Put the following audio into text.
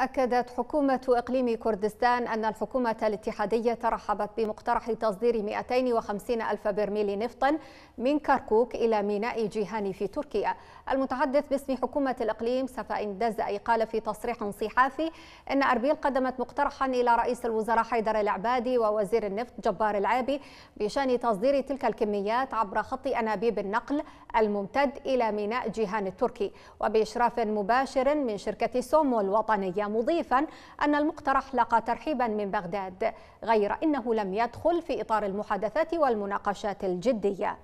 أكدت حكومة إقليم كردستان أن الحكومة الاتحادية ترحبت بمقترح تصدير 250 ألف برميل نفط من كركوك إلى ميناء جيهان في تركيا المتحدث باسم حكومة الإقليم سفا دزأي قال في تصريح صحافي أن أربيل قدمت مقترحا إلى رئيس الوزراء حيدر العبادي ووزير النفط جبار العابي بشأن تصدير تلك الكميات عبر خط أنابيب النقل الممتد إلى ميناء جيهان التركي وبإشراف مباشر من شركة سومو الوطنية مضيفا أن المقترح لقى ترحيبا من بغداد غير أنه لم يدخل في إطار المحادثات والمناقشات الجدية